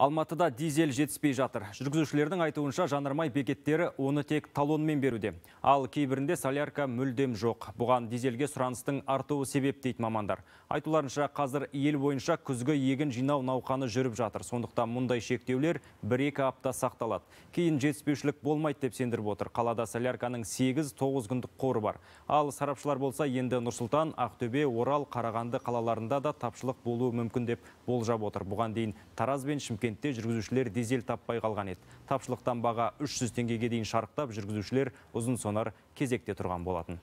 Алматыда дизель жетіспей жатыр. Жүргізушілердің айтуынша жанармай бекеттері оны тек талонмен беруде. Ал кейбірінде солярка мүлдем жоқ. Бұған дизельге сұраныстың артуы себеп дейді мамандар. Айтуларынша қазір ел бойынша күзгі егін жинау науқаны жүріп жатыр. Сондықтан мұндай шектеулер бір-екі апта сақталады. Кейін жетіспеушілік болмайды деп сендіріп отыр. Қалада солярканың 8-9 күндік қоры бар. Ал сарапшылар болса енді Нұрсұлтан, Ақтөбе, Орал, Қарағанды қалаларында да тапшылық болуы мүмкін деп болжап отыр. Бұған дейін Тараз бен Шымкент шымкентте жүргізушілер дизель таппай қалған еді тапшылықтан баға 300 теңгеге дейін шарықтап жүргізушілер ұзын сонар кезекте тұрған болатын